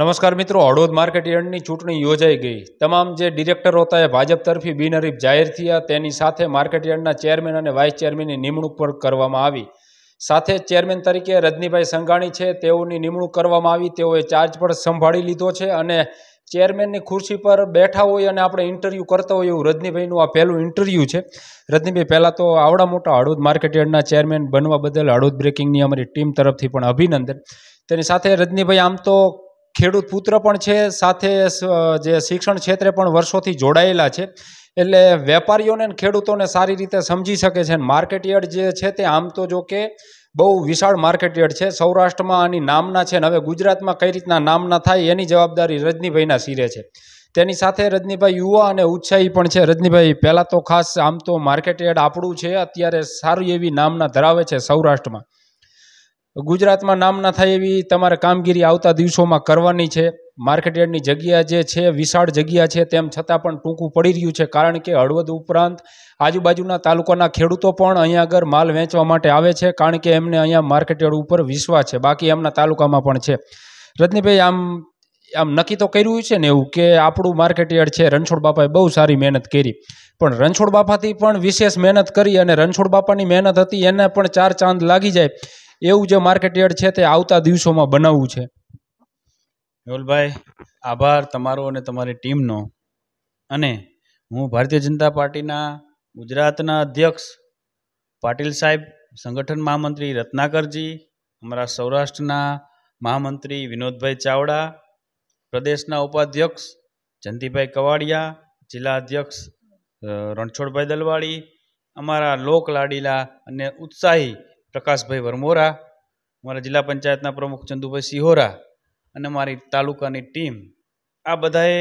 નમસ્કાર મિત્રો હળવદ માર્કેટ યાર્ડની ચૂંટણી યોજાઈ ગઈ તમામ જે ડિરેક્ટર હતા એ ભાજપ તરફી બિનહરીફ જાહેર થયા તેની સાથે માર્કેટ ચેરમેન અને વાઇસ ચેરમેનની નિમણૂક પણ કરવામાં આવી સાથે ચેરમેન તરીકે રજનીભાઈ સંઘાણી છે તેઓની નિમણૂક કરવામાં આવી તેઓએ ચાર્જ પણ સંભાળી લીધો છે અને ચેરમેનની ખુરશી પર બેઠા હોય અને આપણે ઇન્ટરવ્યૂ કરતા હોય એવું રજનીભાઈનું આ પહેલું ઇન્ટરવ્યૂ છે રજનીભાઈ પહેલાં તો આવડા મોટા હળવદ માર્કેટ ચેરમેન બનવા બદલ હળવદ બ્રેકિંગની અમારી ટીમ તરફથી પણ અભિનંદન તેની સાથે રજનીભાઈ આમ તો ખેડૂત પુત્ર પણ છે સાથે જે શિક્ષણ ક્ષેત્રે પણ વર્ષોથી જોડાયેલા છે એટલે વેપારીઓને ખેડૂતોને સારી રીતે સમજી શકે છે માર્કેટયાર્ડ જે છે તે આમ તો જો કે બહુ વિશાળ માર્કેટયાર્ડ છે સૌરાષ્ટ્રમાં આની નામના છે ને હવે ગુજરાતમાં કઈ રીતના નામના થાય એની જવાબદારી રજનીભાઈના શિરે છે તેની સાથે રજનીભાઈ યુવા અને ઉત્સાહી પણ છે રજનીભાઈ પહેલાં તો ખાસ આમ તો માર્કેટયાર્ડ આપણું છે અત્યારે સારું એવી નામના ધરાવે છે સૌરાષ્ટ્રમાં ગુજરાતમાં નામ ના થાય એવી તમારે કામગીરી આવતા દિવસોમાં કરવાની છે માર્કેટ જગ્યા જે છે વિશાળ જગ્યા છે તેમ છતાં પણ ટૂંકું પડી રહ્યું છે કારણ કે હળવદ ઉપરાંત આજુબાજુના તાલુકાના ખેડૂતો પણ અહીંયા આગળ માલ વેચવા માટે આવે છે કારણ કે એમને અહીંયા માર્કેટ યાર્ડ ઉપર વિશ્વાસ છે બાકી એમના તાલુકામાં પણ છે રજનીભાઈ આમ આમ નક્કી તો કર્યું છે ને એવું કે આપણું માર્કેટ છે રણછોડ બાપાએ બહુ સારી મહેનત કરી પણ રણછોડ બાપાથી પણ વિશેષ મહેનત કરી અને રણછોડ બાપાની મહેનત હતી એને પણ ચાર ચાંદ લાગી જાય એવું જે માર્કેટયાર્ડ છે તે આવતા દિવસોમાં બનાવવું છે મેહુલભાઈ આભાર તમારો અને તમારી ટીમનો અને હું ભારતીય જનતા પાર્ટીના ગુજરાતના અધ્યક્ષ પાટીલ સાહેબ સંગઠન મહામંત્રી રત્નાકરજી અમારા સૌરાષ્ટ્રના મહામંત્રી વિનોદભાઈ ચાવડા પ્રદેશના ઉપાધ્યક્ષ જયંતિભાઈ કવાડિયા જિલ્લા અધ્યક્ષ રણછોડભાઈ દલવાડી અમારા લોક લાડીલા અને ઉત્સાહી પ્રકાશભાઈ વરમોરા મારા જિલ્લા પંચાયતના પ્રમુખ ચંદુભાઈ સિહોરા અને મારી તાલુકાની ટીમ આ બધાએ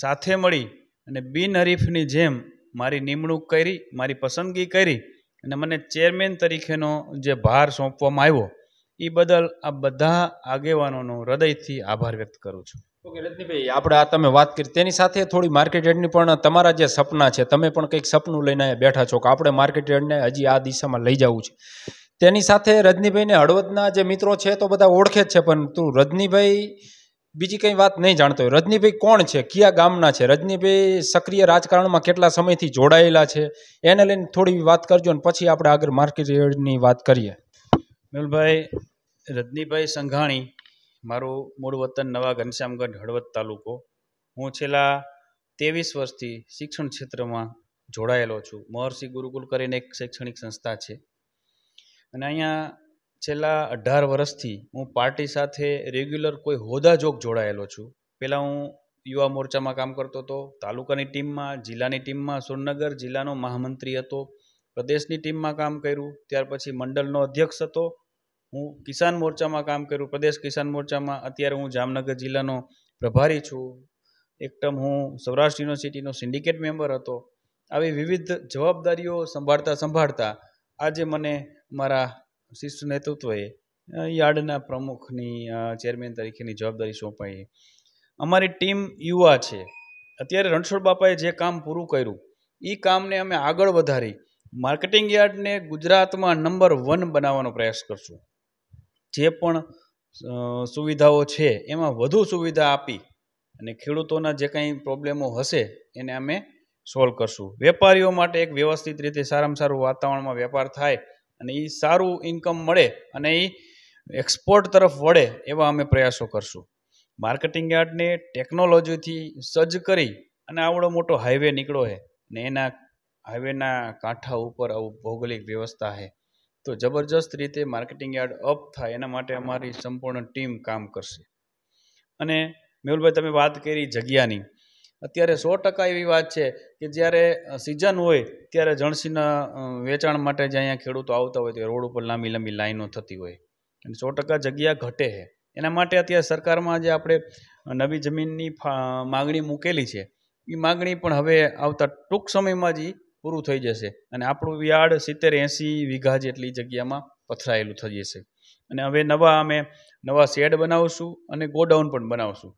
સાથે મળી અને બિનહરીફની જેમ મારી નિમણૂક કરી મારી પસંદગી કરી અને મને ચેરમેન તરીકેનો જે ભાર સોંપવામાં આવ્યો એ બદલ આ બધા આગેવાનોનો હૃદયથી આભાર વ્યક્ત કરું છું ઓકે રજનીભાઈ આપણે આ તમે વાત કરી તેની સાથે થોડી માર્કેટ યાર્ડની પણ તમારા જે સપના છે તમે પણ કંઈક સપનું લઈને બેઠા છો કે આપણે માર્કેટ યાર્ડને હજી આ દિશામાં લઈ જવું છે તેની સાથે રજનીભાઈને હળવદના જે મિત્રો છે તો બધા ઓળખે જ છે પણ તું રજનીભાઈ બીજી કંઈ વાત નહીં જાણતો હોય રજનીભાઈ કોણ છે કયા ગામના છે રજનીભાઈ સક્રિય રાજકારણમાં કેટલા સમયથી જોડાયેલા છે એને લઈને થોડી વાત કરજો અને પછી આપણે આગળ માર્કેટ યાર્ડની વાત કરીએ મેલભાઈ રજનીભાઈ સંઘાણી મારું મૂળ વતન નવા ઘનશ્યામગઢ હળવદ તાલુકો હું છેલ્લા ત્રેવીસ વર્ષથી શિક્ષણ ક્ષેત્રમાં જોડાયેલો છું મહર્ષિ ગુરુકુલ કરીને એક શૈક્ષણિક સંસ્થા છે અને અહીંયા છેલ્લા અઢાર વર્ષથી હું પાર્ટી સાથે રેગ્યુલર કોઈ હોદ્દા જોગ જોડાયેલો છું પહેલાં હું યુવા મોરચામાં કામ કરતો હતો તાલુકાની ટીમમાં જિલ્લાની ટીમમાં સોનનગર જિલ્લાનો મહામંત્રી હતો પ્રદેશની ટીમમાં કામ કર્યું ત્યાર પછી મંડળનો અધ્યક્ષ હતો હું કિસાન મોરચામાં કામ કર્યું પ્રદેશ કિસાન મોરચામાં અત્યારે હું જામનગર જિલ્લાનો પ્રભારી છું એકદમ હું સૌરાષ્ટ્ર યુનિવર્સિટીનો સિન્ડિકેટ મેમ્બર હતો આવી વિવિધ જવાબદારીઓ સંભાળતા સંભાળતા આજે મને મારા શિષ્ટ નેતૃત્વએ યાર્ડના પ્રમુખની ચેરમેન તરીકેની જવાબદારી સોંપાઈ અમારી ટીમ યુવા છે અત્યારે રણછોડ બાપાએ જે કામ પૂરું કર્યું એ કામને અમે આગળ વધારી માર્કેટિંગ યાર્ડને ગુજરાતમાં નંબર વન બનાવવાનો પ્રયાસ કરશું જે પણ સુવિધાઓ છે એમાં વધુ સુવિધા આપી અને ખેડૂતોના જે કાંઈ પ્રોબ્લેમો હશે એને અમે સોલ્વ કરશું વેપારીઓ માટે એક વ્યવસ્થિત રીતે સારામાં સારું વાતાવરણમાં વેપાર થાય અને એ સારું ઇન્કમ મળે અને એ એક્સપોર્ટ તરફ વળે એવા અમે પ્રયાસો કરશું માર્કેટિંગ યાર્ડને ટેકનોલોજીથી સજ્જ કરી અને આવડો મોટો હાઈવે નીકળો છે ને એના હાઈવેના કાંઠા ઉપર આવું ભૌગોલિક વ્યવસ્થા છે તો જબરજસ્ત રીતે માર્કેટિંગ યાર્ડ અપ થાય એના માટે અમારી સંપૂર્ણ ટીમ કામ કરશે અને મેહુલભાઈ તમે વાત કરી જગ્યાની અત્યારે સો ટકા એવી વાત છે કે જ્યારે સિઝન હોય ત્યારે જણસીના વેચાણ માટે જે અહીંયા ખેડૂતો આવતા હોય તો રોડ ઉપર લાંબી લાંબી લાઈનો થતી હોય અને સો ટકા જગ્યા ઘટે છે એના માટે અત્યારે સરકારમાં જે આપણે નવી જમીનની માગણી મૂકેલી છે એ માગણી પણ હવે આવતા ટૂંક સમયમાં જ પૂરું થઈ જશે અને આપણું યાર્ડ સિત્તેર એંસી વીઘા જેટલી જગ્યામાં પથરાયેલું થઈ જશે અને હવે નવા અમે નવા શેડ બનાવશું અને ગોડાઉન પણ બનાવશું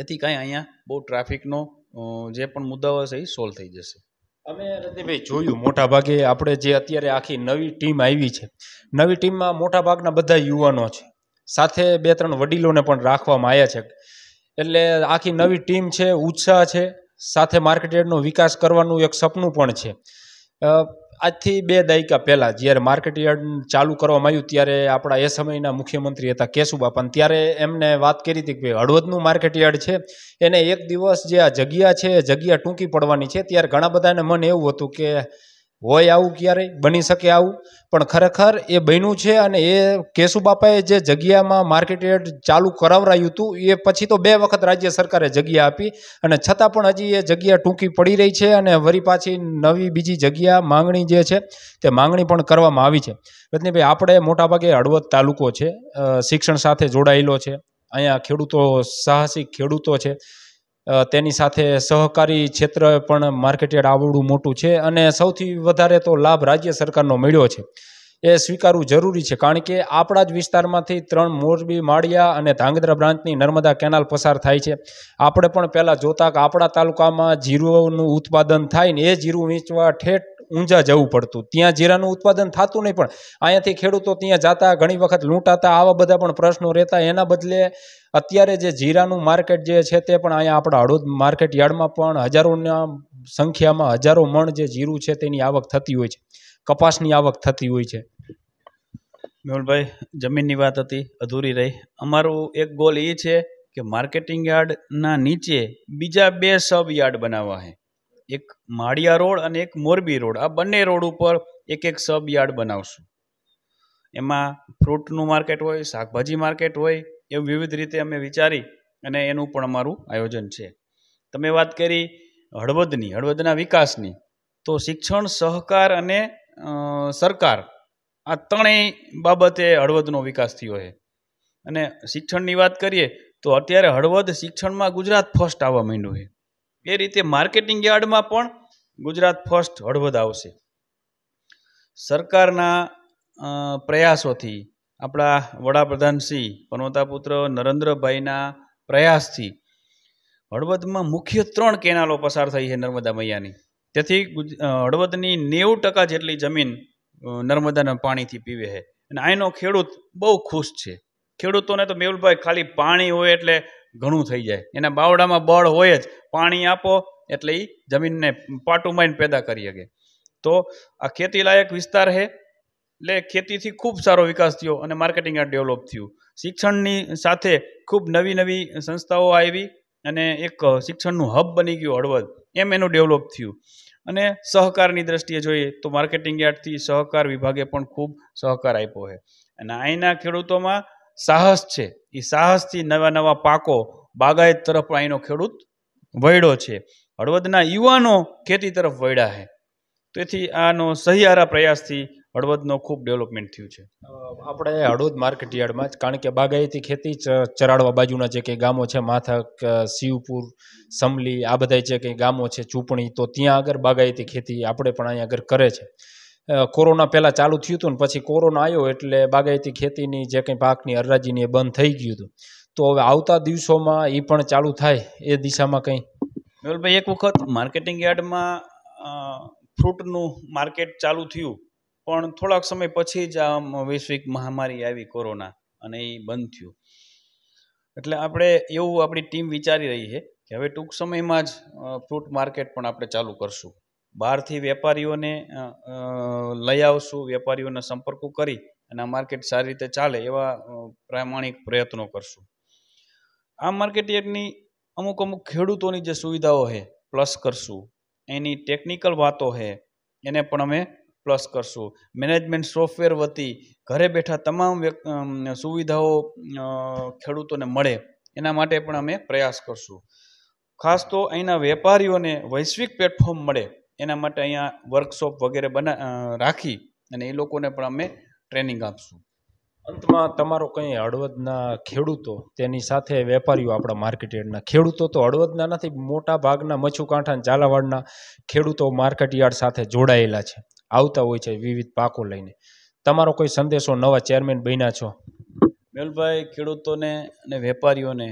તેથી કાંઈ અહીંયા બહુ ટ્રાફિકનો જે પણ મુદ્દાઓ હશે એ સોલ્વ થઈ જશે અમે રતિભાઈ જોયું મોટા ભાગે આપણે જે અત્યારે આખી નવી ટીમ આવી છે નવી ટીમમાં મોટા ભાગના બધા યુવાનો છે સાથે બે ત્રણ વડીલોને પણ રાખવામાં આવ્યા છે એટલે આખી નવી ટીમ છે ઉત્સાહ છે સાથે માર્કેટયાર્ડનો વિકાસ કરવાનું એક સપનું પણ છે આજથી બે દાયકા પહેલાં જ્યારે માર્કેટયાર્ડ ચાલુ કરવામાં આવ્યું ત્યારે આપણા એ સમયના મુખ્યમંત્રી હતા કેશુબાપા ત્યારે એમને વાત કરી હતી કે ભાઈ હળવદનું માર્કેટયાર્ડ છે એને એક દિવસ જે આ જગ્યા છે જગ્યા ટૂંકી પડવાની છે ત્યારે ઘણા બધાને મન એવું હતું કે હોય આવું ક્યારેય બની શકે આવું પણ ખરેખર એ બન્યું છે અને એ કેશુ બાપાએ જે જગ્યામાં માર્કેટયાર્ડ ચાલુ કરાવરાયું હતું એ પછી તો બે વખત રાજ્ય સરકારે જગ્યા આપી અને છતાં પણ હજી એ જગ્યા ટૂંકી પડી રહી છે અને વરી પાછી નવી બીજી જગ્યા માંગણી જે છે તે માંગણી પણ કરવામાં આવી છે રત્નીભાઈ આપણે મોટાભાગે હળવદ તાલુકો છે શિક્ષણ સાથે જોડાયેલો છે અહીંયા ખેડૂતો સાહસિક ખેડૂતો છે તેની સાથે સહકારી ક્ષેત્ર પણ માર્કેટેડ આવડું મોટું છે અને સૌથી વધારે તો લાભ રાજ્ય સરકારનો મળ્યો છે એ સ્વીકારવું જરૂરી છે કારણ કે આપણા જ વિસ્તારમાંથી ત્રણ મોરબી માળિયા અને ધાંગધ્રા બ્રાન્ચની નર્મદા કેનાલ પસાર થાય છે આપણે પણ પહેલાં જોતા કે આપણા તાલુકામાં જીરુનું ઉત્પાદન થાય ને એ જીરું વેચવા ઠેઠ ઊંઝા જવું પડતું ત્યાં જીરાનું ઉત્પાદન થતું નહીં પણ અહીંયાથી ખેડૂતો ત્યાં જતા ઘણી વખત લૂંટાતા આવા બધા પણ પ્રશ્નો રહેતા એના બદલે અત્યારે જે જીરાનું માર્કેટ જે છે તે પણ અહીંયા આપણા હળોદ માર્કેટ યાર્ડમાં પણ હજારોના સંખ્યામાં હજારો મણ જે જીરું છે તેની આવક થતી હોય છે કપાસની આવક થતી હોય છે મેહુલભાઈ જમીનની વાત હતી અધૂરી રહી અમારું એક ગોલ એ છે કે માર્કેટિંગ યાર્ડના નીચે બીજા બે સબ યાર્ડ બનાવવા છે એક માળિયા રોડ અને એક મોરબી રોડ આ બંને રોડ ઉપર એક એક સબ યાર્ડ બનાવશું એમાં ફ્રૂટનું માર્કેટ હોય શાકભાજી માર્કેટ હોય એવું વિવિધ રીતે અમે વિચારી અને એનું પણ અમારું આયોજન છે તમે વાત કરી હળવદની હળવદના વિકાસની તો શિક્ષણ સહકાર અને સરકાર આ ત્રણેય બાબતે હળવદનો વિકાસ થયો છે અને શિક્ષણની વાત કરીએ તો અત્યારે હળવદ શિક્ષણમાં ગુજરાત ફર્સ્ટ આવવા માંડ્યું છે એ રીતે માર્કેટિંગ યાર્ડમાં પણ ગુજરાત ફર્સ્ટ હળવદ આવશે સરકારના પ્રયાસોથી આપણા વડાપ્રધાન શ્રી પુત્ર નરેન્દ્રભાઈના પ્રયાસથી હળવદમાં મુખ્ય ત્રણ કેનાલો પસાર થઈ છે નર્મદા મૈયાની તેથી હળવદની નેવું ટકા જેટલી જમીન નર્મદાના પાણીથી પીવે છે અને અહીંનો ખેડૂત બહુ ખુશ છે ખેડૂતોને તો મેહુલભાઈ ખાલી પાણી હોય એટલે ઘણું થઈ જાય એના બાવડામાં બળ હોય જ પાણી આપો એટલે એ જમીનને પાટુમાઈને પેદા કરી શકે તો આ ખેતી લાયક વિસ્તાર છે એટલે ખેતીથી ખૂબ સારો વિકાસ થયો અને માર્કેટિંગ આ ડેવલપ થયું શિક્ષણની સાથે ખૂબ નવી નવી સંસ્થાઓ આવી અને એક શિક્ષણનું હબ બની ગયું હળવદ એમ એનું ડેવલપ થયું અને સહકારની દ્રષ્ટિએ જોઈએ તો માર્કેટિંગ યાર્ડથી સહકાર વિભાગે પણ ખૂબ સહકાર આપ્યો છે અને અહીંના ખેડૂતોમાં સાહસ છે એ સાહસથી નવા નવા પાકો બાગાયત તરફ અહીંનો ખેડૂત વળ્યો છે હળવદના યુવાનો ખેતી તરફ વળ્યા છે તેથી આનો સહિયારા પ્રયાસથી હળવદનો ખૂબ ડેવલપમેન્ટ થયું છે આપણે હળવદ માર્કેટ યાર્ડમાં જ કારણ કે બાગાયતી ખેતી ચરાડવા બાજુના જે કંઈ ગામો છે માથક શિવપુર સમલી આ બધા જે કંઈ ગામો છે ચૂંપણી તો ત્યાં આગળ બાગાયતી ખેતી આપણે પણ અહીંયા આગળ કરે છે કોરોના પહેલાં ચાલુ થયું હતું ને પછી કોરોના આવ્યો એટલે બાગાયતી ખેતીની જે કંઈ પાકની હરરાજીની એ બંધ થઈ ગયું હતું તો હવે આવતા દિવસોમાં એ પણ ચાલુ થાય એ દિશામાં કંઈ મેહુલભાઈ એક વખત માર્કેટિંગ યાર્ડમાં ફ્રૂટનું માર્કેટ ચાલુ થયું પણ થોડાક સમય પછી જ આ વૈશ્વિક મહામારી આવી કોરોના અને એ બંધ થયું એટલે આપણે એવું આપણી ટીમ વિચારી રહી છે કે હવે ટૂંક સમયમાં જ ફ્રૂટ માર્કેટ પણ આપણે ચાલુ કરશું બહારથી વેપારીઓને લઈ આવશું વેપારીઓના સંપર્કો કરી અને આ માર્કેટ સારી રીતે ચાલે એવા પ્રામાણિક પ્રયત્નો કરશું આ માર્કેટ યાર્ડની અમુક અમુક ખેડૂતોની જે સુવિધાઓ છે પ્લસ કરશું એની ટેકનિકલ વાતો છે એને પણ અમે પ્લસ કરશું મેનેજમેન્ટ સોફ્ટવેર વતી ઘરે બેઠા તમામ સુવિધાઓ ખેડૂતોને મળે એના માટે પણ અમે પ્રયાસ કરશું ખાસ તો અહીંના વેપારીઓને વૈશ્વિક પ્લેટફોર્મ મળે એના માટે અહીંયા વર્કશોપ વગેરે બના રાખી અને એ લોકોને પણ અમે ટ્રેનિંગ આપશું અંતમાં તમારો કંઈ હળવદના ખેડૂતો તેની સાથે વેપારીઓ આપણા માર્કેટયાર્ડના ખેડૂતો તો હળવદના નથી મોટા ભાગના મચ્છુકાંઠા અને ઝાલાવાડના ખેડૂતો માર્કેટયાર્ડ સાથે જોડાયેલા છે આવતા હોય છે વિવિધ પાકો લઈને તમારો કોઈ સંદેશો નવા ચેરમેન બન્યા છો મેલભાઈ ખેડૂતોને અને વેપારીઓને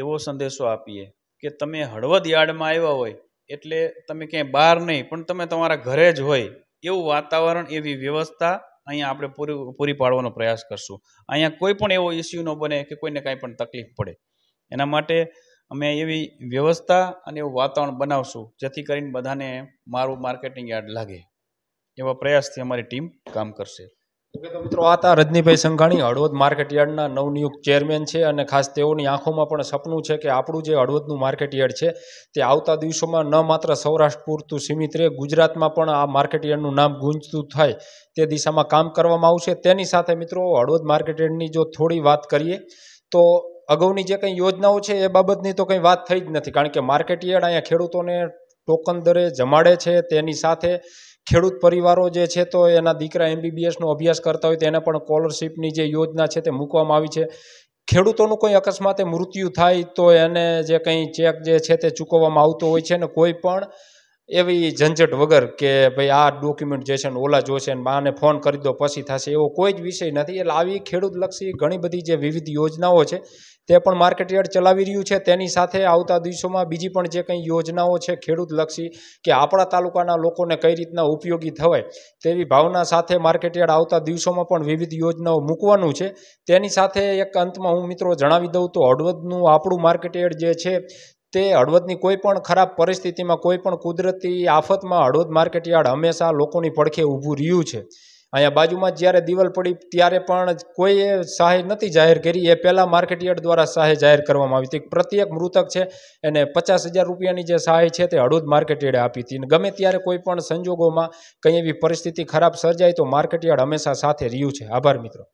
એવો સંદેશો આપીએ કે તમે હળવદ યાર્ડમાં આવ્યા હોય એટલે તમે ક્યાંય બહાર નહીં પણ તમે તમારા ઘરે જ હોય એવું વાતાવરણ એવી વ્યવસ્થા અહીંયા આપણે પૂરી પૂરી પાડવાનો પ્રયાસ કરશું અહીંયા કોઈ પણ એવો ઇસ્યુ ન બને કે કોઈને કાંઈ પણ તકલીફ પડે એના માટે અમે એવી વ્યવસ્થા અને એવું વાતાવરણ બનાવશું જેથી કરીને બધાને મારું માર્કેટિંગ યાર્ડ લાગે એવા પ્રયાસથી અમારી ટીમ કામ કરશે મિત્રો આ હતા રજનીભાઈ સંઘાણી હળવદ માર્કેટયાર્ડના નવનિયુક્ત ચેરમેન છે અને ખાસ તેઓની આંખોમાં પણ સપનું છે કે આપણું જે હળવદનું માર્કેટયાર્ડ છે તે આવતા દિવસોમાં ન માત્ર સૌરાષ્ટ્ર પૂરતું સીમિત રહે ગુજરાતમાં પણ આ માર્કેટયાર્ડનું નામ ગુંજતું થાય તે દિશામાં કામ કરવામાં આવશે તેની સાથે મિત્રો હળવદ માર્કેટયાર્ડની જો થોડી વાત કરીએ તો અગાઉની જે કંઈ યોજનાઓ છે એ બાબતની તો કંઈ વાત થઈ જ નથી કારણ કે માર્કેટયાર્ડ અહીંયા ખેડૂતોને ટોકન દરે જમાડે છે તેની સાથે ખેડૂત પરિવારો જે છે તો એના દીકરા એમબીબીએસનો અભ્યાસ કરતા હોય તો એને પણ કોલરશીપની જે યોજના છે તે મૂકવામાં આવી છે ખેડૂતોનું કોઈ અકસ્માતે મૃત્યુ થાય તો એને જે કંઈ ચેક જે છે તે ચૂકવવામાં આવતો હોય છે અને કોઈ પણ એવી ઝંઝટ વગર કે ભાઈ આ ડોક્યુમેન્ટ જે છે ને ઓલા જોશે ને આને ફોન કરી દો પછી થશે એવો કોઈ જ વિષય નથી એટલે આવી ખેડૂતલક્ષી ઘણી બધી જે વિવિધ યોજનાઓ છે તે પણ માર્કેટ યાર્ડ ચલાવી રહ્યું છે તેની સાથે આવતા દિવસોમાં બીજી પણ જે કંઈ યોજનાઓ છે ખેડૂતલક્ષી કે આપણા તાલુકાના લોકોને કઈ રીતના ઉપયોગી થવાય તેવી ભાવના સાથે માર્કેટ યાર્ડ આવતા દિવસોમાં પણ વિવિધ યોજનાઓ મૂકવાનું છે તેની સાથે એક અંતમાં હું મિત્રો જણાવી દઉં તો હળવદનું આપણું માર્કેટ યાર્ડ જે છે તે હળવદની કોઈ પણ ખરાબ પરિસ્થિતિમાં કોઈ પણ કુદરતી આફતમાં હળવદ માર્કેટયાર્ડ હંમેશા લોકોની પડખે ઊભું રહ્યું છે અહીંયા બાજુમાં જ્યારે દિવાલ પડી ત્યારે પણ કોઈએ સહાય નથી જાહેર કરી એ પહેલાં માર્કેટયાર્ડ દ્વારા સહાય જાહેર કરવામાં આવી હતી પ્રત્યેક મૃતક છે એને પચાસ હજાર રૂપિયાની જે સહાય છે તે હળવદ માર્કેટયાર્ડે આપી હતી ગમે ત્યારે કોઈ પણ સંજોગોમાં કંઈ એવી પરિસ્થિતિ ખરાબ સર્જાય તો માર્કેટયાર્ડ હંમેશા સાથે રહ્યું છે આભાર મિત્રો